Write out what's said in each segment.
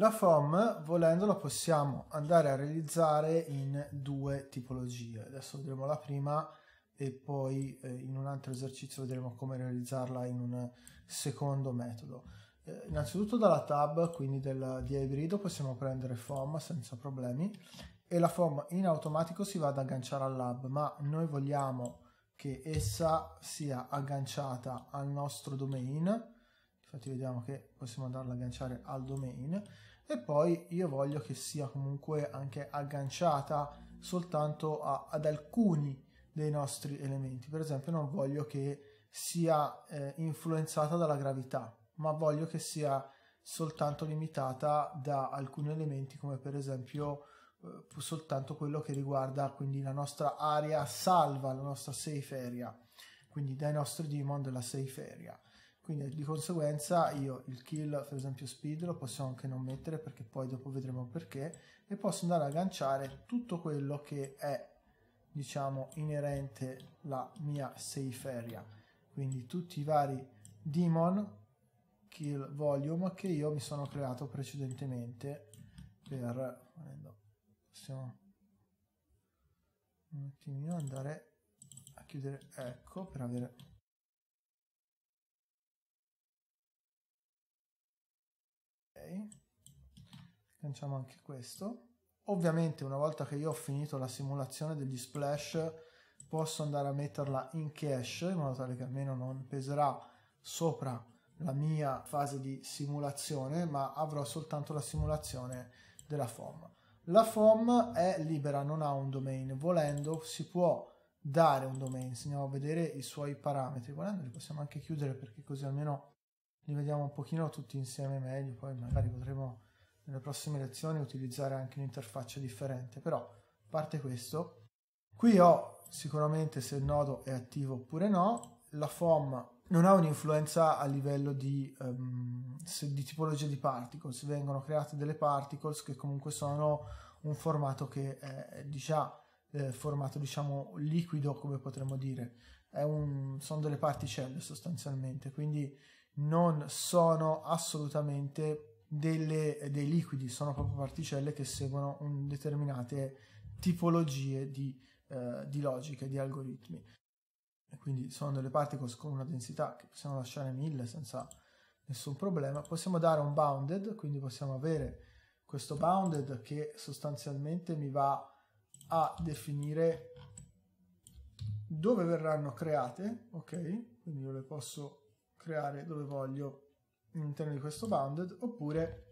La FOM, volendo, la possiamo andare a realizzare in due tipologie. Adesso vedremo la prima e poi eh, in un altro esercizio vedremo come realizzarla in un secondo metodo. Eh, innanzitutto dalla tab, quindi del, di ibrido, possiamo prendere FOM senza problemi e la FOM in automatico si va ad agganciare al lab, ma noi vogliamo che essa sia agganciata al nostro domain, infatti vediamo che possiamo andarla ad agganciare al domain e poi io voglio che sia comunque anche agganciata soltanto a, ad alcuni dei nostri elementi. Per esempio non voglio che sia eh, influenzata dalla gravità, ma voglio che sia soltanto limitata da alcuni elementi come per esempio eh, soltanto quello che riguarda quindi la nostra area salva, la nostra safe area, quindi dai nostri demon della safe area quindi di conseguenza io il kill per esempio speed lo possiamo anche non mettere perché poi dopo vedremo perché e posso andare a agganciare tutto quello che è diciamo inerente la mia safe area quindi tutti i vari demon kill volume che io mi sono creato precedentemente per possiamo un attimino andare a chiudere ecco per avere agganciamo anche questo ovviamente una volta che io ho finito la simulazione degli splash posso andare a metterla in cache in modo tale che almeno non peserà sopra la mia fase di simulazione ma avrò soltanto la simulazione della FOM la FOM è libera non ha un domain volendo si può dare un domain andiamo a vedere i suoi parametri volendo li possiamo anche chiudere perché così almeno li vediamo un pochino tutti insieme meglio, poi magari potremo nelle prossime lezioni utilizzare anche un'interfaccia differente, però a parte questo, qui ho sicuramente se il nodo è attivo oppure no, la FOM non ha un'influenza a livello di, um, di, tipologia di particles, vengono create delle particles che comunque sono un formato che è diciamo, eh, formato diciamo liquido come potremmo dire, un, sono delle particelle sostanzialmente, quindi non sono assolutamente delle, dei liquidi, sono proprio particelle che seguono determinate tipologie di, eh, di logiche, di algoritmi. E quindi sono delle particles con una densità che possiamo lasciare 1000 senza nessun problema. Possiamo dare un bounded, quindi possiamo avere questo bounded che sostanzialmente mi va a definire dove verranno create, ok? Quindi io le posso creare dove voglio all'interno di questo bounded oppure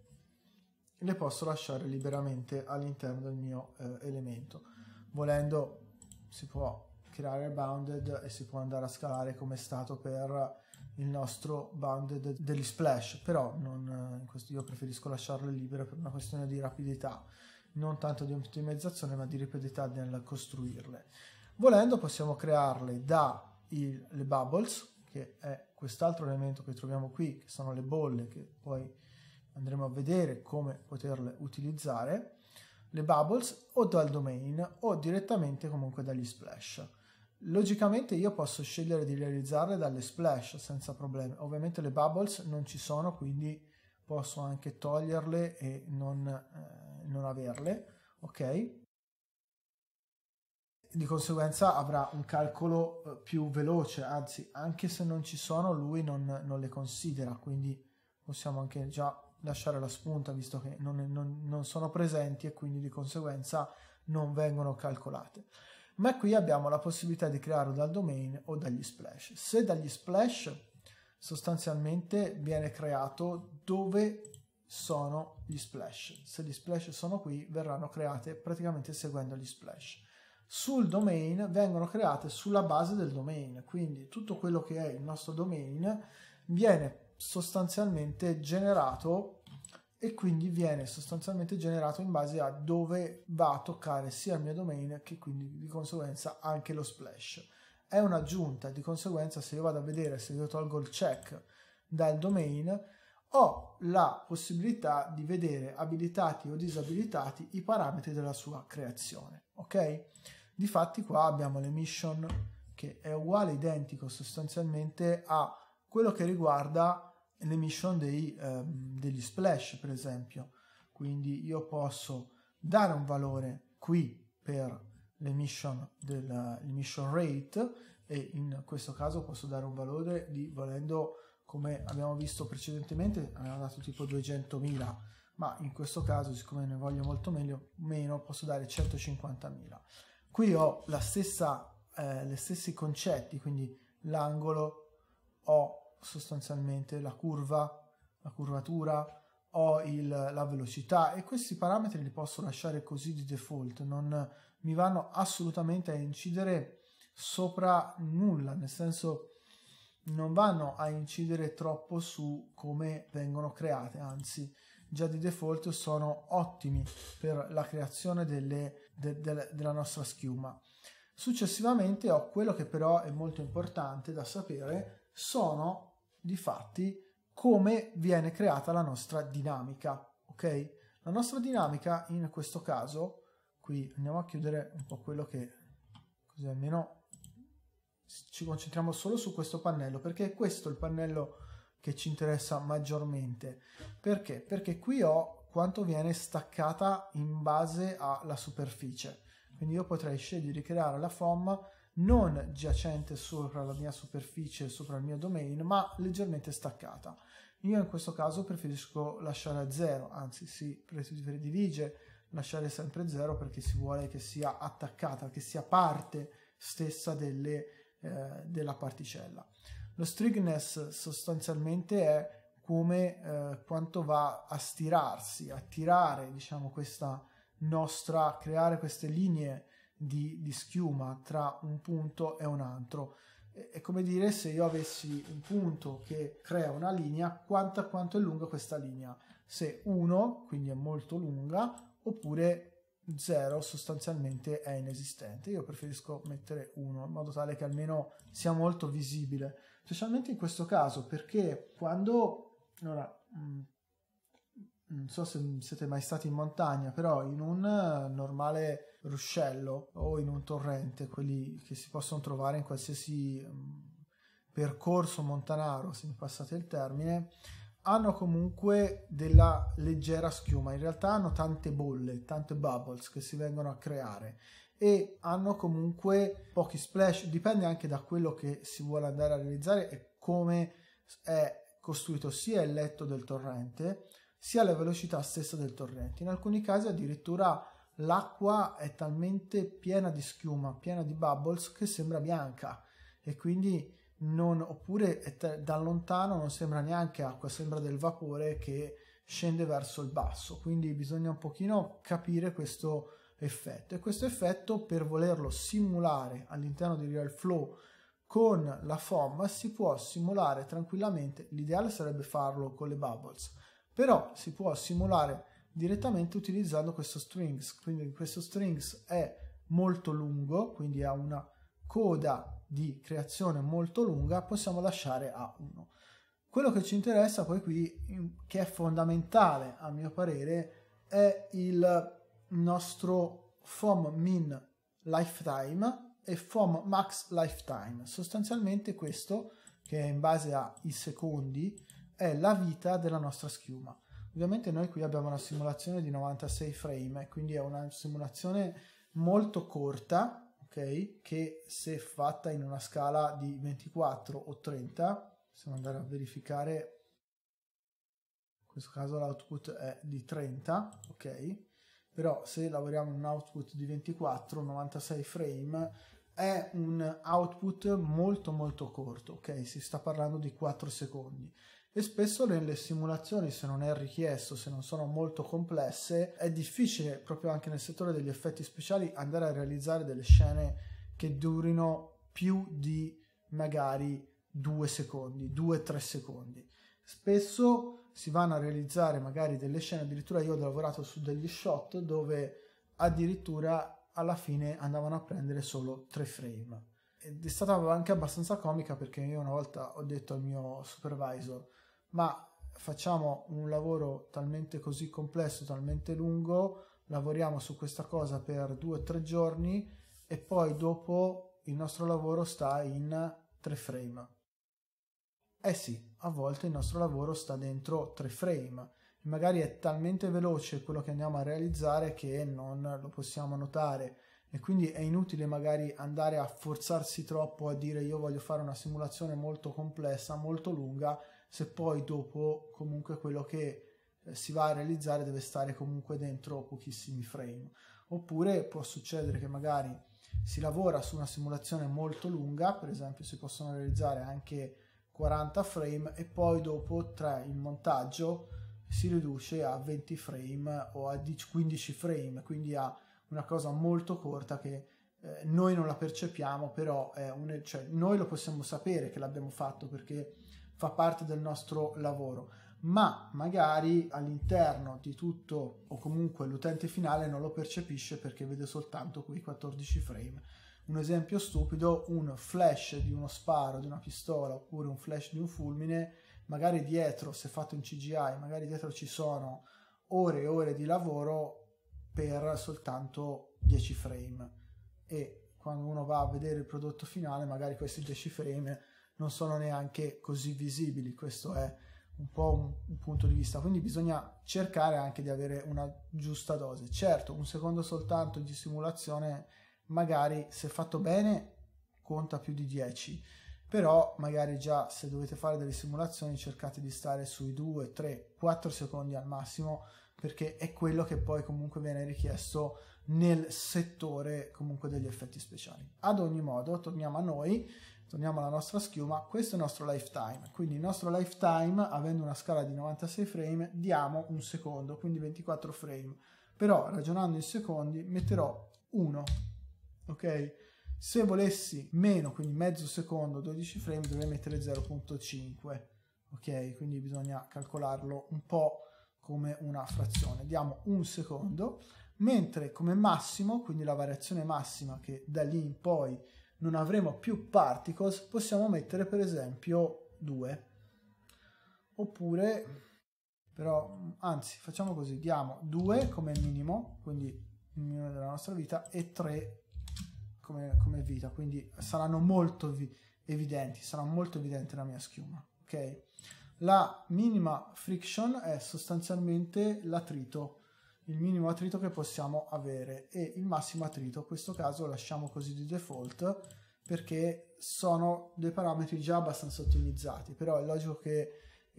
le posso lasciare liberamente all'interno del mio eh, elemento. Volendo si può creare bounded e si può andare a scalare come è stato per il nostro bounded degli splash, però non, in eh, questo io preferisco lasciarle libero per una questione di rapidità, non tanto di ottimizzazione ma di rapidità nel costruirle. Volendo possiamo crearle da le bubbles che è quest'altro elemento che troviamo qui, che sono le bolle, che poi andremo a vedere come poterle utilizzare, le bubbles o dal domain o direttamente comunque dagli splash. Logicamente io posso scegliere di realizzarle dalle splash senza problemi, ovviamente le bubbles non ci sono quindi posso anche toglierle e non, eh, non averle, ok? di conseguenza avrà un calcolo eh, più veloce, anzi anche se non ci sono lui non, non le considera, quindi possiamo anche già lasciare la spunta visto che non, non, non, sono presenti e quindi di conseguenza non vengono calcolate. Ma qui abbiamo la possibilità di crearlo dal domain o dagli splash. Se dagli splash sostanzialmente viene creato dove sono gli splash. Se gli splash sono qui verranno create praticamente seguendo gli splash sul domain vengono create sulla base del domain, quindi tutto quello che è il nostro domain viene sostanzialmente generato e quindi viene sostanzialmente generato in base a dove va a toccare sia il mio domain che quindi di conseguenza anche lo splash. È un'aggiunta, di conseguenza se io vado a vedere se io tolgo il check dal domain ho la possibilità di vedere abilitati o disabilitati i parametri della sua creazione, ok? Difatti qua abbiamo l'emission che è uguale, identico sostanzialmente a quello che riguarda l'emission dei, eh, degli splash per esempio. Quindi io posso dare un valore qui per l'emission, del mission rate e in questo caso posso dare un valore di volendo come abbiamo visto precedentemente abbiamo dato tipo 200.000 ma in questo caso siccome ne voglio molto meglio, meno posso dare 150.000 Qui ho la stessa, eh, gli stessi concetti, quindi l'angolo, ho sostanzialmente la curva, la curvatura, ho il, la velocità e questi parametri li posso lasciare così di default, non mi vanno assolutamente a incidere sopra nulla, nel senso non vanno a incidere troppo su come vengono create, anzi già di default sono ottimi per la creazione delle de, de, della nostra schiuma. Successivamente ho quello che però è molto importante da sapere, sono di fatti come viene creata la nostra dinamica, ok? La nostra dinamica in questo caso, qui andiamo a chiudere un po' quello che, così almeno ci concentriamo solo su questo pannello, perché è questo il pannello che ci interessa maggiormente. Perché? Perché qui ho quanto viene staccata in base alla superficie. Quindi io potrei scegliere di creare la FOM non giacente sopra la mia superficie, sopra il mio domain, ma leggermente staccata. Io in questo caso preferisco lasciare a 0, anzi si predilige lasciare sempre 0 perché si vuole che sia attaccata, che sia parte stessa delle, eh, della particella. Lo strictness sostanzialmente è come eh, quanto va a stirarsi, a tirare, diciamo, questa nostra, a creare queste linee di, di, schiuma tra un punto e un altro. È, è come dire se io avessi un punto che crea una linea, quanto, quanto è lunga questa linea? Se 1, quindi è molto lunga, oppure 0 sostanzialmente è inesistente. Io preferisco mettere 1 in modo tale che almeno sia molto visibile, specialmente in questo caso perché quando allora, mm, mm, non so se siete mai stati in montagna, però in un eh, normale ruscello o in un torrente, quelli che si possono trovare in qualsiasi mm, percorso montanaro, se mi passate il termine, hanno comunque della leggera schiuma, in realtà hanno tante bolle, tante bubbles che si vengono a creare e hanno comunque pochi splash, dipende anche da quello che si vuole andare a realizzare e come è costruito sia il letto del torrente sia la velocità stessa del torrente. In alcuni casi addirittura l'acqua è talmente piena di schiuma, piena di bubbles che sembra bianca e quindi non, oppure da lontano non sembra neanche acqua, sembra del vapore che scende verso il basso, quindi bisogna un pochino capire questo effetto e questo effetto per volerlo simulare all'interno di Real Flow con la FOM si può simulare tranquillamente, l'ideale sarebbe farlo con le bubbles, però si può simulare direttamente utilizzando questo strings, quindi questo strings è molto lungo, quindi ha una coda di creazione molto lunga, possiamo lasciare a 1. Quello che ci interessa poi qui, che è fondamentale a mio parere, è il nostro FOM min lifetime, e from max lifetime. Sostanzialmente questo, che è in base ai secondi, è la vita della nostra schiuma. Ovviamente noi qui abbiamo una simulazione di 96 frame, quindi è una simulazione molto corta, ok? Che se fatta in una scala di 24 o 30, possiamo andare a verificare in questo caso l'output è di 30, ok? Però se lavoriamo in un output di 24, 96 frame è un output molto molto corto, ok? Si sta parlando di 4 secondi e spesso nelle simulazioni se non è richiesto, se non sono molto complesse, è difficile proprio anche nel settore degli effetti speciali andare a realizzare delle scene che durino più di magari 2 secondi, 2-3 secondi. Spesso si vanno a realizzare magari delle scene, addirittura io ho lavorato su degli shot dove addirittura alla fine andavano a prendere solo tre frame. Ed è stata anche abbastanza comica perché io una volta ho detto al mio supervisor, ma facciamo un lavoro talmente così complesso, talmente lungo, lavoriamo su questa cosa per due o tre giorni e poi dopo il nostro lavoro sta in tre frame. Eh sì, a volte il nostro lavoro sta dentro tre frame magari è talmente veloce quello che andiamo a realizzare che non lo possiamo notare e quindi è inutile magari andare a forzarsi troppo a dire io voglio fare una simulazione molto complessa, molto lunga, se poi dopo comunque quello che eh, si va a realizzare deve stare comunque dentro pochissimi frame. Oppure può succedere che magari si lavora su una simulazione molto lunga, per esempio si possono realizzare anche 40 frame e poi dopo tra il montaggio si riduce a 20 frame o a 15 frame, quindi a una cosa molto corta che eh, noi non la percepiamo, però un, cioè, noi lo possiamo sapere che l'abbiamo fatto perché fa parte del nostro lavoro, ma magari all'interno di tutto o comunque l'utente finale non lo percepisce perché vede soltanto quei 14 frame. Un esempio stupido, un flash di uno sparo, di una pistola oppure un flash di un fulmine magari dietro, se fate un CGI, magari dietro ci sono ore e ore di lavoro per soltanto 10 frame e quando uno va a vedere il prodotto finale magari questi 10 frame non sono neanche così visibili questo è un po' un, un punto di vista quindi bisogna cercare anche di avere una giusta dose certo un secondo soltanto di simulazione magari se fatto bene conta più di 10 però magari già se dovete fare delle simulazioni cercate di stare sui 2, 3, 4 secondi al massimo perché è quello che poi comunque viene richiesto nel settore comunque degli effetti speciali. Ad ogni modo, torniamo a noi, torniamo alla nostra schiuma, questo è il nostro lifetime, quindi il nostro lifetime avendo una scala di 96 frame diamo un secondo, quindi 24 frame, però ragionando in secondi metterò 1, ok? Se volessi meno, quindi mezzo secondo, 12 frame, dovrei mettere 0.5, ok? Quindi bisogna calcolarlo un po' come una frazione. Diamo un secondo, mentre come massimo, quindi la variazione massima che da lì in poi non avremo più particles, possiamo mettere per esempio 2. Oppure, però, anzi, facciamo così, diamo 2 come minimo, quindi il minimo della nostra vita, e 3 come, come vita, quindi saranno molto vi- evidenti, sarà molto evidente la mia schiuma, ok? La minima friction è sostanzialmente l'attrito, il minimo attrito che possiamo avere e il massimo attrito, in questo caso lo lasciamo così di default perché sono dei parametri già abbastanza ottimizzati, però è logico che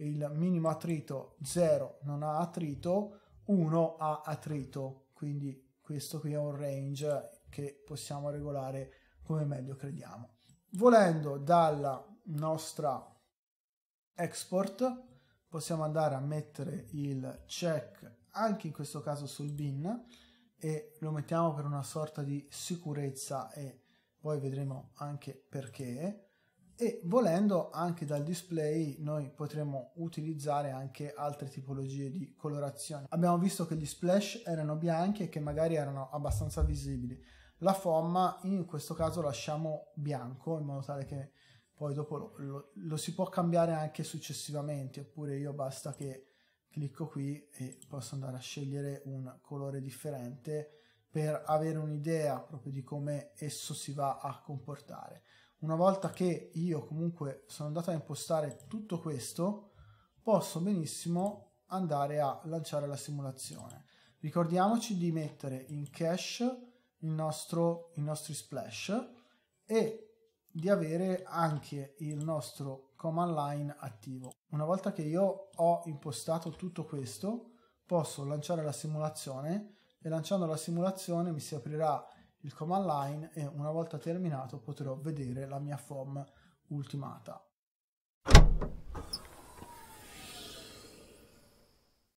il minimo attrito 0 non ha attrito, 1 ha attrito, quindi questo qui è un range che possiamo regolare come meglio crediamo. Volendo dalla nostra export possiamo andare a mettere il check anche in questo caso sul bin e lo mettiamo per una sorta di sicurezza e poi vedremo anche perché e volendo anche dal display noi potremo utilizzare anche altre tipologie di colorazione abbiamo visto che gli splash erano bianchi e che magari erano abbastanza visibili la forma in questo caso lasciamo bianco in modo tale che poi dopo lo, lo, lo si può cambiare anche successivamente oppure io basta che clicco qui e posso andare a scegliere un colore differente per avere un'idea proprio di come esso si va a comportare. Una volta che io comunque sono andato a impostare tutto questo, posso benissimo andare a lanciare la simulazione. Ricordiamoci di mettere in cache il nostro, i nostri splash e di avere anche il nostro command line attivo. Una volta che io ho impostato tutto questo, posso lanciare la simulazione e lanciando la simulazione mi si aprirà il command line e una volta terminato potrò vedere la mia form ultimata.